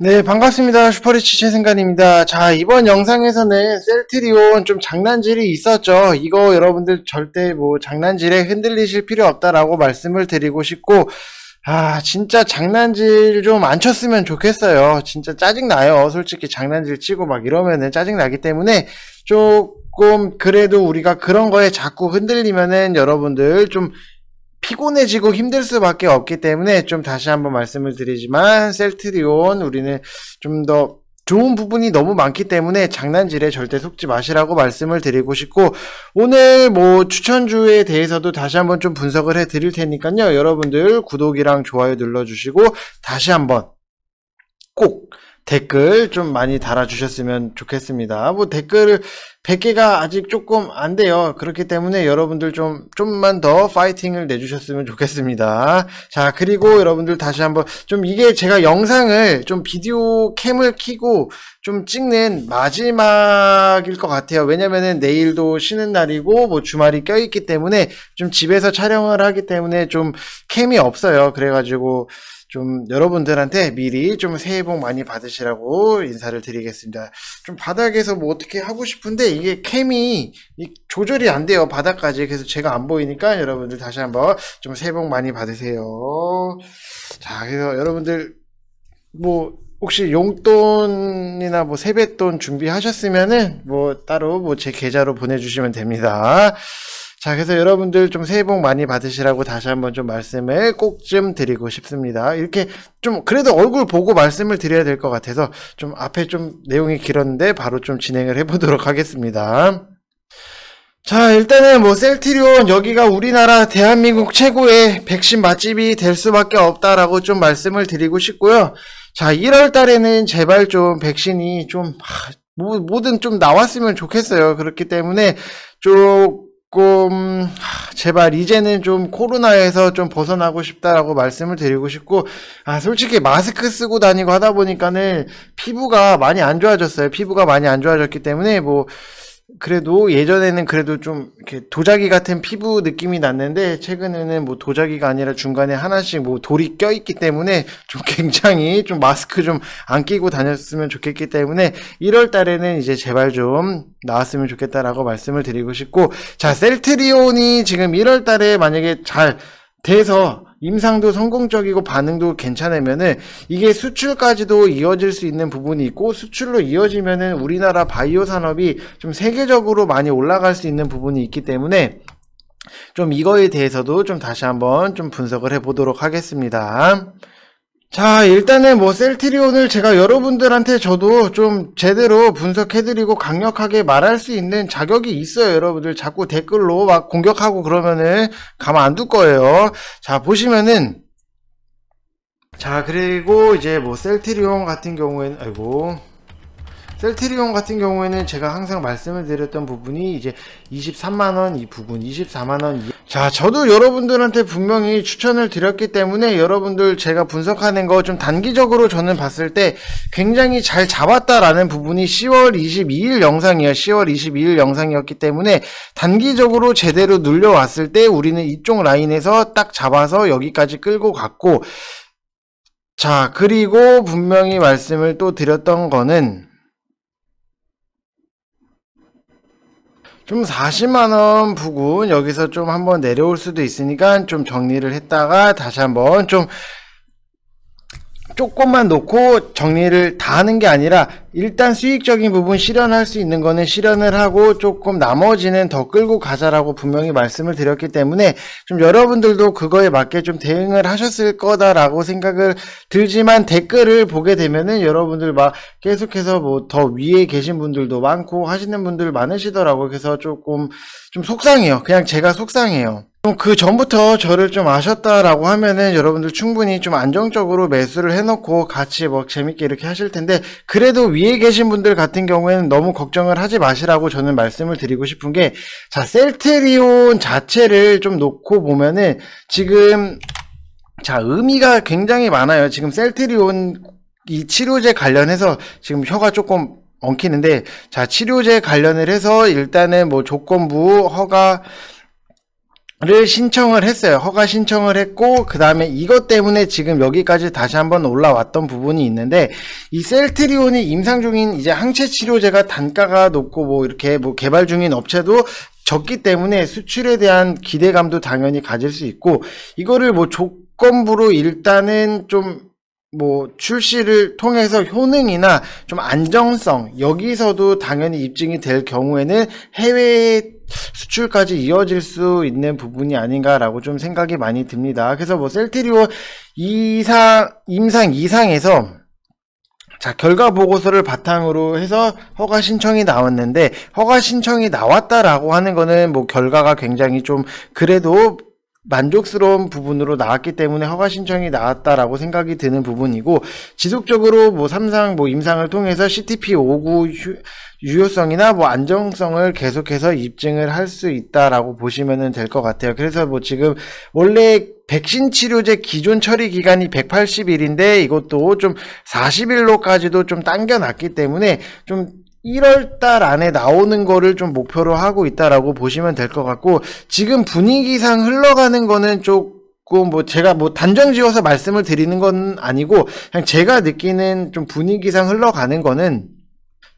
네 반갑습니다 슈퍼리치 최승관입니다 자 이번 영상에서는 셀트리온 좀 장난질이 있었죠 이거 여러분들 절대 뭐 장난질에 흔들리실 필요 없다라고 말씀을 드리고 싶고 아 진짜 장난질 좀 안 쳤으면 좋겠어요 진짜 짜증나요 솔직히 장난질 치고 막 이러면은 짜증나기 때문에 조금 그래도 우리가 그런 거에 자꾸 흔들리면은 여러분들 좀 피곤해지고 힘들 수밖에 없기 때문에 좀 다시 한번 말씀을 드리지만 셀트리온 우리는 좀 더 좋은 부분이 너무 많기 때문에 장난질에 절대 속지 마시라고 말씀을 드리고 싶고 오늘 뭐 추천주에 대해서도 다시 한번 좀 분석을 해 드릴 테니까요 여러분들 구독이랑 좋아요 눌러주시고 다시 한번 꼭 댓글 좀 많이 달아주셨으면 좋겠습니다. 뭐 댓글을 100개가 아직 조금 안 돼요. 그렇기 때문에 여러분들 좀, 좀만 더 파이팅을 내주셨으면 좋겠습니다. 자, 그리고 여러분들 다시 한번 좀 이게 제가 영상을 좀 비디오 캠을 키고 좀 찍는 마지막일 것 같아요. 왜냐면은 내일도 쉬는 날이고 뭐 주말이 껴있기 때문에 좀 집에서 촬영을 하기 때문에 좀 캠이 없어요. 그래가지고 좀 여러분들한테 미리 좀 새해 복 많이 받으시라고 인사를 드리겠습니다. 좀 바닥에서 뭐 어떻게 하고 싶은데 이게 캠이 조절이 안 돼요 바닥까지 그래서 제가 안 보이니까 여러분들 다시 한번 좀 새해 복 많이 받으세요 자 그래서 여러분들 뭐 혹시 용돈이나 뭐 세뱃돈 준비하셨으면은 뭐 따로 뭐 제 계좌로 보내주시면 됩니다 자, 그래서 여러분들 좀 새해 복 많이 받으시라고 다시 한번 좀 말씀을 꼭 좀 드리고 싶습니다. 이렇게 좀 그래도 얼굴 보고 말씀을 드려야 될 것 같아서 좀 앞에 좀 내용이 길었는데 바로 좀 진행을 해보도록 하겠습니다. 자, 일단은 뭐 셀트리온 여기가 우리나라 대한민국 최고의 백신 맛집이 될 수밖에 없다라고 좀 말씀을 드리고 싶고요. 자, 1월 달에는 제발 좀 백신이 좀 뭐든 좀 나왔으면 좋겠어요. 그렇기 때문에 좀 조금 제발 이제는 좀 코로나에서 좀 벗어나고 싶다라고 말씀을 드리고 싶고 아 솔직히 마스크 쓰고 다니고 하다 보니까는 피부가 많이 안 좋아졌어요. 피부가 많이 안 좋아졌기 때문에 뭐 그래도 예전에는 그래도 좀 이렇게 도자기 같은 피부 느낌이 났는데 최근에는 뭐 도자기가 아니라 중간에 하나씩 뭐 돌이 껴있기 때문에 좀 굉장히 좀 마스크 좀 안 끼고 다녔으면 좋겠기 때문에 1월 달에는 이제 제발 좀 나왔으면 좋겠다라고 말씀을 드리고 싶고 자 셀트리온이 지금 1월 달에 만약에 잘 돼서 임상도 성공적이고 반응도 괜찮으면은 이게 수출까지도 이어질 수 있는 부분이 있고 수출로 이어지면은 우리나라 바이오 산업이 좀 세계적으로 많이 올라갈 수 있는 부분이 있기 때문에 좀 이거에 대해서도 좀 다시 한번 좀 분석을 해 보도록 하겠습니다. 자, 일단은 뭐 셀트리온을 제가 여러분들한테 저도 좀 제대로 분석해드리고 강력하게 말할 수 있는 자격이 있어요. 여러분들 자꾸 댓글로 막 공격하고 그러면은 가만 안 둘 거예요. 자, 보시면은 자, 그리고 이제 뭐 셀트리온 같은 경우에는 아이고 셀트리온 같은 경우에는 제가 항상 말씀을 드렸던 부분이 이제 23만원 이 부분 24만원 이... 자 저도 여러분들한테 분명히 추천을 드렸기 때문에 여러분들 제가 분석하는 거 좀 단기적으로 저는 봤을 때 굉장히 잘 잡았다라는 부분이 10월 22일 영상이야 10월 22일 영상이었기 때문에 단기적으로 제대로 눌려왔을 때 우리는 이쪽 라인에서 딱 잡아서 여기까지 끌고 갔고 자 그리고 분명히 말씀을 또 드렸던 거는 좀 40만원 부근 여기서 좀 한번 내려올 수도 있으니까 좀 정리를 했다가 다시 한번 좀 조금만 놓고 정리를 다 하는 게 아니라 일단 수익적인 부분 실현할 수 있는 거는 실현을 하고 조금 나머지는 더 끌고 가자라고 분명히 말씀을 드렸기 때문에 좀 여러분들도 그거에 맞게 좀 대응을 하셨을 거다라고 생각을 들지만 댓글을 보게 되면은 여러분들 막 계속해서 뭐 더 위에 계신 분들도 많고 하시는 분들 많으시더라고요. 그래서 조금 좀 속상해요. 그냥 제가 속상해요. 그 전부터 저를 좀 아셨다라고 하면은 여러분들 충분히 좀 안정적으로 매수를 해놓고 같이 뭐 재밌게 이렇게 하실 텐데 그래도 위에 위에 계신 분들 같은 경우에는 너무 걱정을 하지 마시라고 저는 말씀을 드리고 싶은 게, 자, 셀트리온 자체를 좀 놓고 보면은 지금, 자, 의미가 굉장히 많아요. 지금 셀트리온 이 치료제 관련해서 지금 혀가 조금 엉키는데, 자, 치료제 관련을 해서 일단은 뭐 조건부, 허가, 를 신청을 했어요. 허가 신청을 했고 그 다음에 이것 때문에 지금 여기까지 다시 한번 올라왔던 부분이 있는데 이 셀트리온이 임상 중인 이제 항체 치료제가 단가가 높고 뭐 이렇게 뭐 개발 중인 업체도 적기 때문에 수출에 대한 기대감도 당연히 가질 수 있고 이거를 뭐 조건부로 일단은 좀 뭐 출시를 통해서 효능이나 좀 안정성 여기서도 당연히 입증이 될 경우에는 해외 에 수출까지 이어질 수 있는 부분이 아닌가라고 좀 생각이 많이 듭니다. 그래서 뭐셀트리온 이상 임상 이상에서 자, 결과 보고서를 바탕으로 해서 허가 신청이 나왔는데, 허가 신청이 나왔다라고 하는 거는 뭐 결과가 굉장히 좀 그래도 만족스러운 부분으로 나왔기 때문에 허가 신청이 나왔다라고 생각이 드는 부분이고 지속적으로 뭐 삼상 뭐 임상을 통해서 CTP 5 9 유효성이나 뭐 안정성을 계속해서 입증을 할 수 있다라고 보시면 될 것 같아요. 그래서 뭐 지금 원래 백신 치료제 기존 처리 기간이 180일인데 이것도 좀 40일로까지도 좀 당겨놨기 때문에 좀 1월달 안에 나오는 거를 좀 목표로 하고 있다라고 보시면 될 것 같고 지금 분위기상 흘러가는 거는 조금 뭐 제가 뭐 단정지어서 말씀을 드리는 건 아니고 그냥 제가 느끼는 좀 분위기상 흘러가는 거는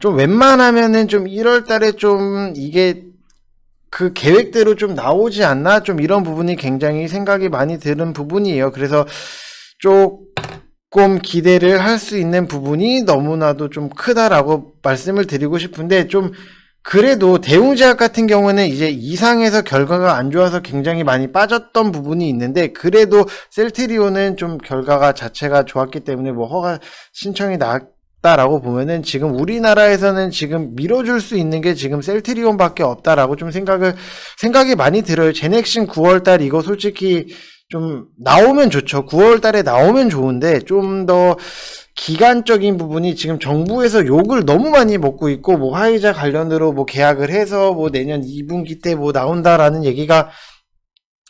좀 웬만하면은 좀 1월달에 좀 이게 그 계획대로 좀 나오지 않나 좀 이런 부분이 굉장히 생각이 많이 드는 부분이에요. 그래서 좀 조금 기대를 할 수 있는 부분이 너무나도 좀 크다라고 말씀을 드리고 싶은데 좀 그래도 대웅제약 같은 경우는 이제 이상에서 결과가 안 좋아서 굉장히 많이 빠졌던 부분이 있는데 그래도 셀트리온은 좀 결과가 자체가 좋았기 때문에 뭐 허가 신청이 나왔다라고 보면은 지금 우리나라에서는 지금 밀어줄 수 있는 게 지금 셀트리온밖에 없다라고 좀 생각을 생각이 많이 들어요. 제넥신 9월달 이거 솔직히 좀 나오면 좋죠. 9월 달에 나오면 좋은데 좀 더 기간적인 부분이 지금 정부에서 욕을 너무 많이 먹고 있고 뭐 화이자 관련으로 뭐 계약을 해서 뭐 내년 2분기 때 뭐 나온다라는 얘기가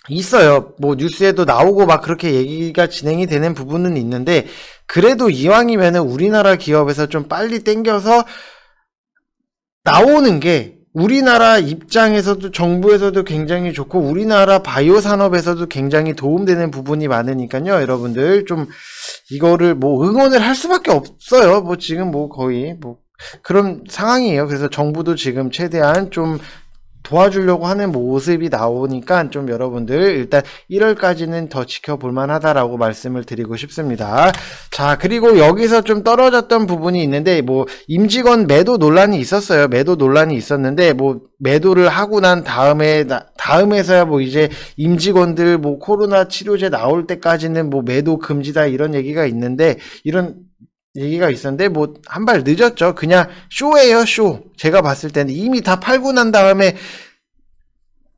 있어요. 뭐 뉴스에도 나오고 막 그렇게 얘기가 진행이 되는 부분은 있는데 그래도 이왕이면은 우리나라 기업에서 좀 빨리 땡겨서 나오는 게 우리나라 입장에서도 정부에서도 굉장히 좋고 우리나라 바이오 산업에서도 굉장히 도움되는 부분이 많으니까요. 여러분들 좀 이거를 뭐 응원을 할 수밖에 없어요. 뭐 지금 뭐 거의 뭐 그런 상황이에요. 그래서 정부도 지금 최대한 좀 도와주려고 하는 모습이 나오니까 좀 여러분들 일단 1월까지는 더 지켜볼 만하다라고 말씀을 드리고 싶습니다. 자 그리고 여기서 좀 떨어졌던 부분이 있는데 뭐 임직원 매도 논란이 있었어요. 매도 논란이 있었는데 뭐 매도를 하고 난 다음에 다음에서야 뭐 이제 임직원들 뭐 코로나 치료제 나올 때까지는 뭐 매도 금지다 이런 얘기가 있는데 이런 얘기가 있었는데 뭐 한 발 늦었죠. 그냥 쇼예요 쇼. 제가 봤을 때는 이미 다 팔고 난 다음에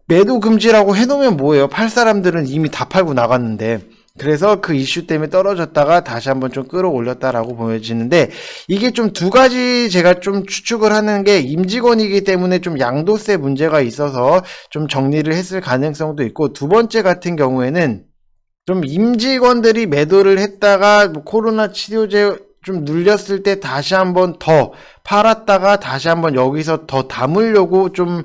매도 금지라고 해놓으면 뭐예요? 팔 사람들은 이미 다 팔고 나갔는데 그래서 그 이슈 때문에 떨어졌다가 다시 한번 좀 끌어올렸다라고 보여지는데 이게 좀 두 가지 제가 좀 추측을 하는 게 임직원이기 때문에 좀 양도세 문제가 있어서 좀 정리를 했을 가능성도 있고 두 번째 같은 경우에는 좀 임직원들이 매도를 했다가 뭐 코로나 치료제 좀 눌렸을 때 다시 한번 더 팔았다가 다시 한번 여기서 더 담으려고 좀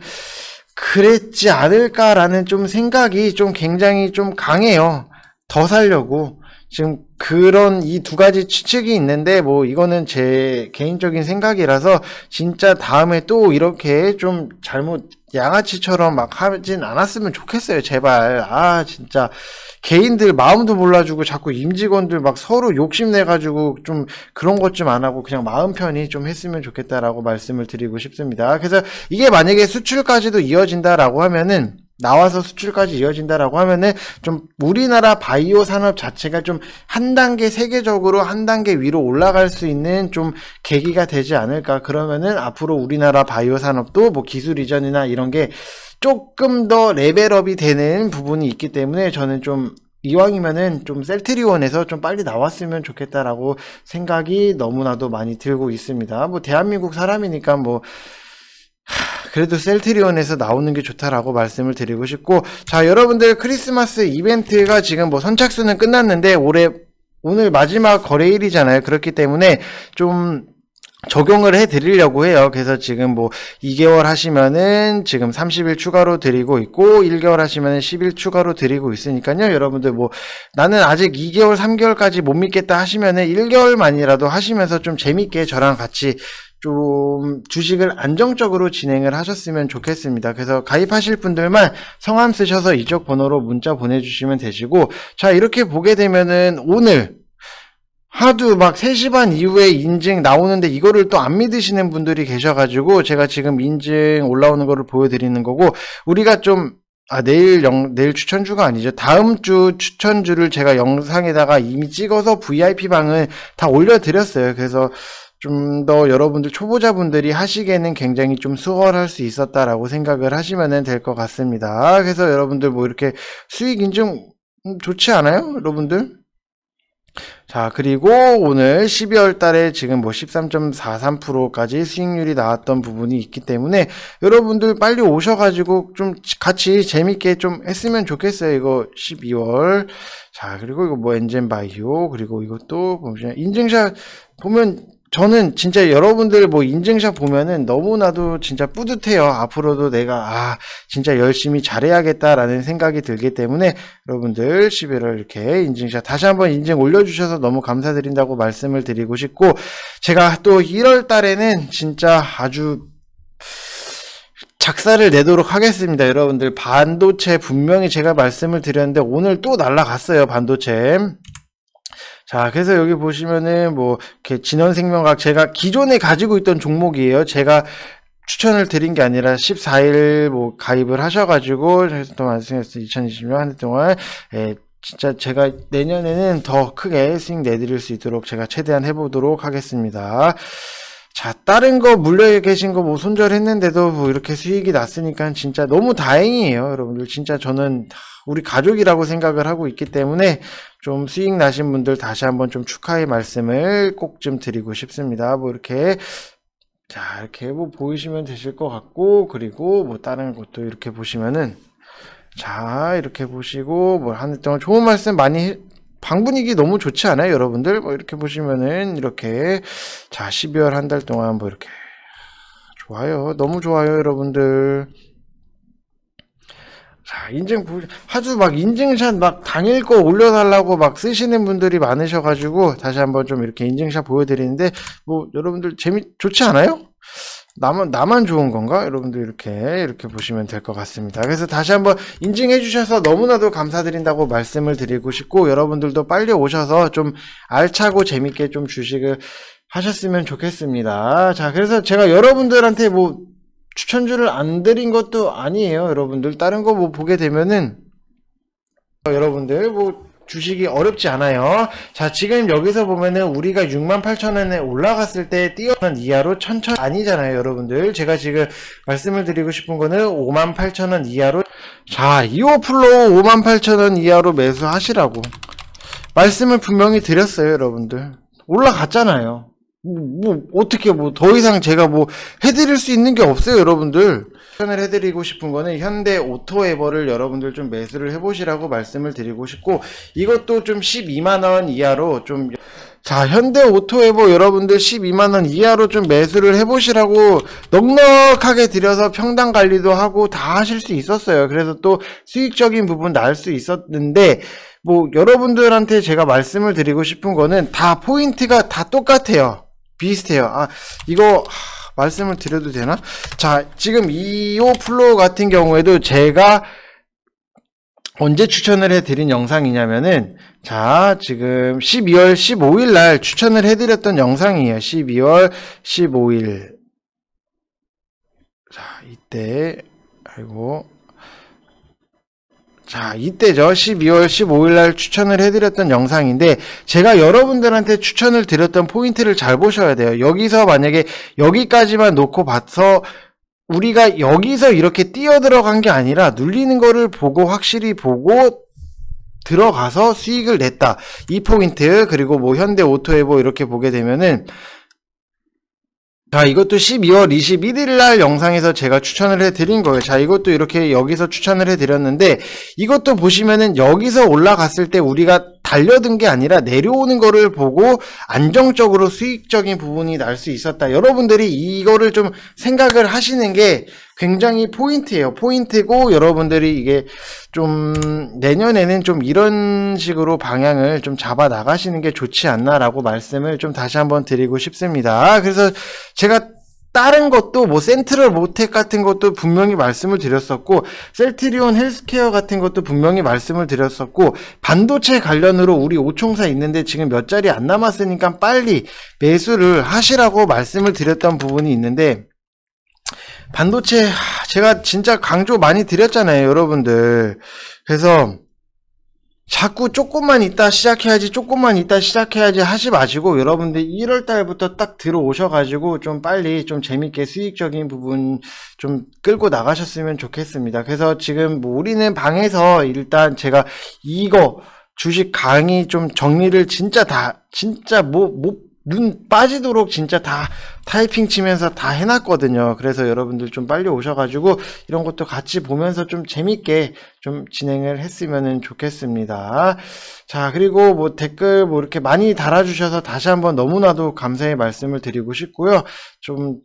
그랬지 않을까라는 좀 생각이 좀 굉장히 좀 강해요. 더 살려고. 지금 그런 이 두 가지 추측이 있는데 뭐 이거는 제 개인적인 생각이라서 진짜 다음에 또 이렇게 좀 잘못 양아치처럼 막 하진 않았으면 좋겠어요 제발 아 진짜 개인들 마음도 몰라주고 자꾸 임직원들 막 서로 욕심내가지고 좀 그런 것 좀 안 하고 그냥 마음 편히 좀 했으면 좋겠다라고 말씀을 드리고 싶습니다 그래서 이게 만약에 수출까지도 이어진다라고 하면은 나와서 수출까지 이어진다라고 하면은 좀 우리나라 바이오 산업 자체가 좀 한 단계 세계적으로 한 단계 위로 올라갈 수 있는 좀 계기가 되지 않을까 그러면은 앞으로 우리나라 바이오 산업도 뭐 기술 이전이나 이런 게 조금 더 레벨업이 되는 부분이 있기 때문에 저는 좀 이왕이면은 좀 셀트리온에서 좀 빨리 나왔으면 좋겠다라고 생각이 너무나도 많이 들고 있습니다. 뭐 대한민국 사람이니까 뭐 그래도 셀트리온에서 나오는 게 좋다라고 말씀을 드리고 싶고 자 여러분들 크리스마스 이벤트가 지금 뭐 선착순은 끝났는데 올해 오늘 마지막 거래일이잖아요 그렇기 때문에 좀 적용을 해 드리려고 해요. 그래서 지금 뭐 2개월 하시면은 지금 30일 추가로 드리고 있고 1개월 하시면은 10일 추가로 드리고 있으니까요. 여러분들 뭐 나는 아직 2개월, 3개월까지 못 믿겠다 하시면은 1개월만이라도 하시면서 좀 재밌게 저랑 같이 좀 주식을 안정적으로 진행을 하셨으면 좋겠습니다. 그래서 가입하실 분들만 성함 쓰셔서 이쪽 번호로 문자 보내주시면 되시고 자 이렇게 보게 되면은 오늘 하도 막 3시 반 이후에 인증 나오는데 이거를 또 안 믿으시는 분들이 계셔가지고 제가 지금 인증 올라오는 거를 보여드리는 거고 우리가 좀 아, 내일 영, 내일 추천주가 아니죠. 다음 주 추천주를 제가 영상에다가 이미 찍어서 VIP방을 다 올려드렸어요. 그래서 좀더 여러분들 초보자분들이 하시기에는 굉장히 좀 수월할 수 있었다라고 생각을 하시면 될 것 같습니다. 그래서 여러분들 뭐 이렇게 수익 인증 좋지 않아요? 여러분들? 자 그리고 오늘 12월 달에 지금 뭐 13.43%까지 수익률이 나왔던 부분이 있기 때문에 여러분들 빨리 오셔가지고 좀 같이 재밌게 좀 했으면 좋겠어요 이거 12월 자 그리고 이거 뭐 엔젠바이오 그리고 이것도 보시면 인증샷 보면 저는 진짜 여러분들 뭐 인증샷 보면은 너무나도 진짜 뿌듯해요. 앞으로도 내가 아 진짜 열심히 잘해야겠다라는 생각이 들기 때문에 여러분들 11월 이렇게 인증샷 다시 한번 인증 올려주셔서 너무 감사드린다고 말씀을 드리고 싶고 제가 또 1월 달에는 진짜 아주 작사를 내도록 하겠습니다. 여러분들 반도체 분명히 제가 말씀을 드렸는데 오늘 또 날라갔어요. 반도체. 자, 그래서 여기 보시면은 뭐 이렇게 진원생명학 과 제가 기존에 가지고 있던 종목이에요. 제가 추천을 드린 게 아니라 14일 뭐 가입을 하셔가지고 또 말씀했어요. 2020년 한 해 동안 예, 진짜 제가 내년에는 더 크게 수익 내드릴 수 있도록 제가 최대한 해보도록 하겠습니다. 자, 다른 거 물려 계신 거 뭐 손절했는데도 뭐 이렇게 수익이 났으니까 진짜 너무 다행이에요. 여러분들 진짜 저는 우리 가족이라고 생각을 하고 있기 때문에 좀 수익 나신 분들 다시 한번 좀 축하의 말씀을 꼭 좀 드리고 싶습니다. 뭐 이렇게 자, 이렇게 뭐 보이시면 되실 것 같고 그리고 뭐 다른 것도 이렇게 보시면은 자, 이렇게 보시고 뭐 하는 동안 좋은 말씀 많이 방 분위기 너무 좋지 않아요, 여러분들? 뭐 이렇게 보시면은 이렇게 자 12월 한 달 동안 뭐 이렇게 좋아요, 너무 좋아요, 여러분들. 자, 인증, 아주 막 인증샷 막 당일 거 올려달라고 막 쓰시는 분들이 많으셔가지고, 다시 한번 좀 이렇게 인증샷 보여드리는데, 뭐, 여러분들 재미, 좋지 않아요? 나만 나만 좋은 건가? 여러분도 이렇게 이렇게 보시면 될 것 같습니다. 그래서 다시 한번 인증해 주셔서 너무나도 감사드린다고 말씀을 드리고 싶고 여러분들도 빨리 오셔서 좀 알차고 재밌게 좀 주식을 하셨으면 좋겠습니다. 자, 그래서 제가 여러분들한테 뭐 추천주를 안 드린 것도 아니에요. 여러분들 다른 거 뭐 보게 되면은 여러분들 뭐 주식이 어렵지 않아요. 자, 지금 여기서 보면은 우리가 68,000원에 올라갔을 때 뛰어난 이하로 천천 히 아니잖아요, 여러분들. 제가 지금 말씀을 드리고 싶은 거는 58,000원 이하로 자, 이오 플로우 58,000원 이하로 매수하시라고 말씀을 분명히 드렸어요, 여러분들. 올라갔잖아요. 뭐 어떻게 뭐 더 이상 제가 뭐 해드릴 수 있는 게 없어요 여러분들 추천을 해드리고 싶은 거는 현대 오토에버를 여러분들 좀 매수를 해보시라고 말씀을 드리고 싶고 이것도 좀 12만원 이하로 좀 자 현대 오토에버 여러분들 12만원 이하로 좀 매수를 해보시라고 넉넉하게 드려서 평당 관리도 하고 다 하실 수 있었어요 그래서 또 수익적인 부분 날 수 있었는데 뭐 여러분들한테 제가 말씀을 드리고 싶은 거는 다 포인트가 다 똑같아요 비슷해요. 아, 이거 말씀을 드려도 되나? 자, 지금 이호 플로우 같은 경우에도 제가 언제 추천을 해드린 영상이냐면은 자 지금 12월 15일 날 추천을 해드렸던 영상이에요 12월 15일 자 이때 아이고 자, 이때죠. 12월 15일 날 추천을 해드렸던 영상인데 제가 여러분들한테 추천을 드렸던 포인트를 잘 보셔야 돼요. 여기서 만약에 여기까지만 놓고 봐서 우리가 여기서 이렇게 뛰어 들어간 게 아니라 눌리는 거를 보고 확실히 보고 들어가서 수익을 냈다. 이 포인트 그리고 뭐 현대 오토에보 이렇게 보게 되면은 자 이것도 12월 21일 날 영상에서 제가 추천을 해드린 거예요 자 이것도 이렇게 여기서 추천을 해드렸는데 이것도 보시면은 여기서 올라갔을 때 우리가 달려든 게 아니라 내려오는 거를 보고 안정적으로 수익적인 부분이 날 수 있었다. 여러분들이 이거를 좀 생각을 하시는 게 굉장히 포인트예요. 포인트고 여러분들이 이게 좀 내년에는 좀 이런 식으로 방향을 좀 잡아 나가시는 게 좋지 않나라고 말씀을 좀 다시 한번 드리고 싶습니다. 그래서 제가 다른 것도 뭐 센트럴 모텍 같은 것도 분명히 말씀을 드렸었고 셀트리온 헬스케어 같은 것도 분명히 말씀을 드렸었고 반도체 관련으로 우리 오총사 있는데 지금 몇 자리 안 남았으니까 빨리 매수를 하시라고 말씀을 드렸던 부분이 있는데 반도체 제가 진짜 강조 많이 드렸잖아요 여러분들 그래서 자꾸 조금만 있다 시작해야지 조금만 있다 시작해야지 하지 마시고 여러분들 1월 달부터 딱 들어오셔가지고 좀 빨리 좀 재밌게 수익적인 부분 좀 끌고 나가셨으면 좋겠습니다. 그래서 지금 뭐 우리는 방에서 일단 제가 이거 주식 강의 좀 정리를 진짜 다 진짜 뭐못 눈 빠지도록 진짜 다 타이핑 치면서 다 해놨거든요. 그래서 여러분들 좀 빨리 오셔가지고 이런 것도 같이 보면서 좀 재밌게 좀 진행을 했으면 좋겠습니다. 자, 그리고 뭐 댓글 뭐 이렇게 많이 달아주셔서 다시 한번 너무나도 감사의 말씀을 드리고 싶고요. 좀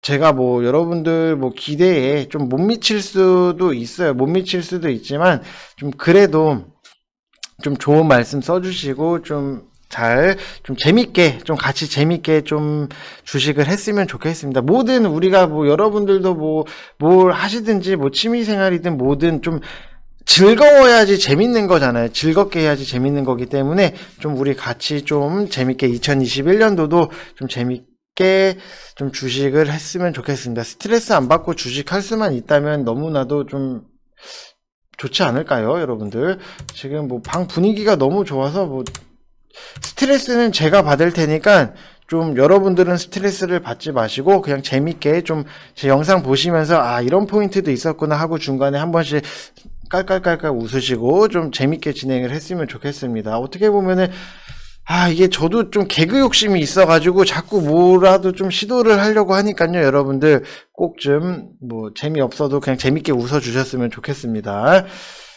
제가 뭐 여러분들 뭐 기대에 좀 못 미칠 수도 있어요. 못 미칠 수도 있지만 좀 그래도 좀 좋은 말씀 써주시고 좀 잘좀 재밌게 좀 같이 재밌게 좀 주식을 했으면 좋겠습니다. 모든 우리가 뭐 여러분들도 뭐 뭘 하시든지 뭐 취미 생활이든 뭐든 좀 즐거워야지 재밌는 거잖아요. 즐겁게 해야지 재밌는 거기 때문에 좀 우리 같이 좀 재밌게 2021년도도 좀 재밌게 좀 주식을 했으면 좋겠습니다. 스트레스 안 받고 주식할 수만 있다면 너무나도 좀 좋지 않을까요, 여러분들? 지금 뭐 방 분위기가 너무 좋아서 뭐 스트레스는 제가 받을 테니까 좀 여러분들은 스트레스를 받지 마시고 그냥 재밌게 좀 제 영상 보시면서 아 이런 포인트도 있었구나 하고 중간에 한 번씩 깔깔깔깔 웃으시고 좀 재밌게 진행을 했으면 좋겠습니다. 어떻게 보면은 아 이게 저도 좀 개그 욕심이 있어가지고 자꾸 뭐라도 좀 시도를 하려고 하니까요 여러분들 꼭 좀 뭐 재미없어도 그냥 재밌게 웃어주셨으면 좋겠습니다.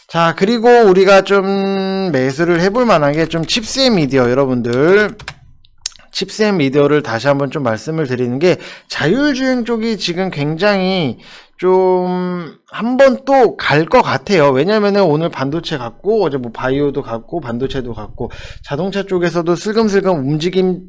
자 그리고 우리가 좀 매수를 해볼 만한 게 좀 칩스의 미디어 여러분들 칩스앤 미디어를 다시 한번 좀 말씀을 드리는 게 자율주행 쪽이 지금 굉장히 좀한번또 갈 것 같아요. 왜냐면은 오늘 반도체 갔고 어제 뭐 바이오도 갔고 반도체도 갔고 자동차 쪽에서도 슬금슬금 움직임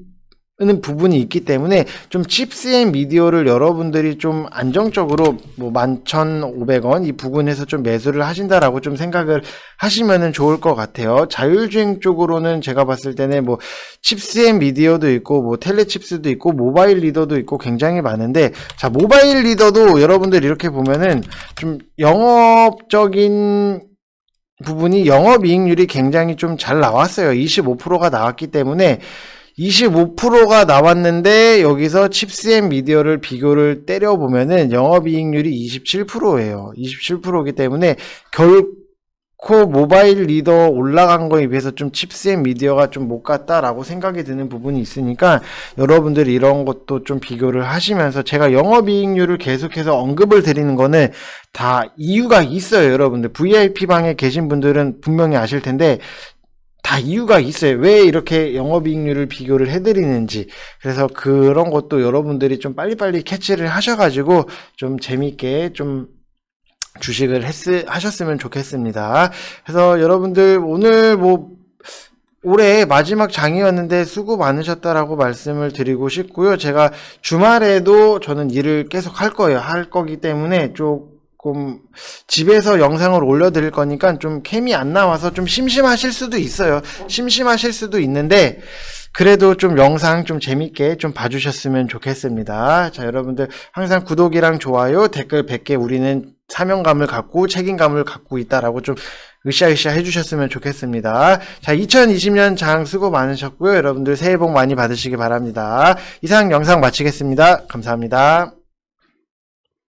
는 부분이 있기 때문에 좀 칩스앤 미디어를 여러분들이 좀 안정적으로 뭐 11,500원 이 부근에서 좀 매수를 하신다라고 좀 생각을 하시면은 좋을 것 같아요. 자율주행 쪽으로는 제가 봤을 때는 뭐 칩스앤 미디어도 있고 뭐 텔레칩스도 있고 모바일 리더도 있고 굉장히 많은데 자 모바일 리더도 여러분들 이렇게 보면은 좀 영업적인 부분이 영업이익률이 굉장히 좀 잘 나왔어요. 25%가 나왔기 때문에 25%가 나왔는데 여기서 칩스앤미디어를 비교를 때려보면은 영업이익률이 27%예요. 27%이기 때문에 결코 모바일 리더 올라간 거에 비해서 좀 칩스앤미디어가 좀 못 갔다라고 생각이 드는 부분이 있으니까 여러분들 이런 것도 좀 비교를 하시면서 제가 영업이익률을 계속해서 언급을 드리는 거는 다 이유가 있어요 여러분들 VIP 방에 계신 분들은 분명히 아실 텐데 다 이유가 있어요. 왜 이렇게 영업이익률을 비교를 해드리는지. 그래서 그런 것도 여러분들이 좀 빨리빨리 캐치를 하셔가지고 좀 재밌게 좀 주식을 했, 하셨으면 좋겠습니다. 그래서 여러분들 오늘 뭐 올해 마지막 장이었는데 수고 많으셨다라고 말씀을 드리고 싶고요. 제가 주말에도 저는 일을 계속 할 거예요. 할 거기 때문에 좀 조금 집에서 영상을 올려드릴 거니까 좀 캠이 안 나와서 좀 심심하실 수도 있어요. 심심하실 수도 있는데 그래도 좀 영상 좀 재밌게 좀 봐주셨으면 좋겠습니다. 자 여러분들 항상 구독이랑 좋아요 댓글 100개 우리는 사명감을 갖고 책임감을 갖고 있다라고 좀 으쌰으쌰 해주셨으면 좋겠습니다. 자 2020년 장 수고 많으셨고요. 여러분들 새해 복 많이 받으시기 바랍니다. 이상 영상 마치겠습니다. 감사합니다.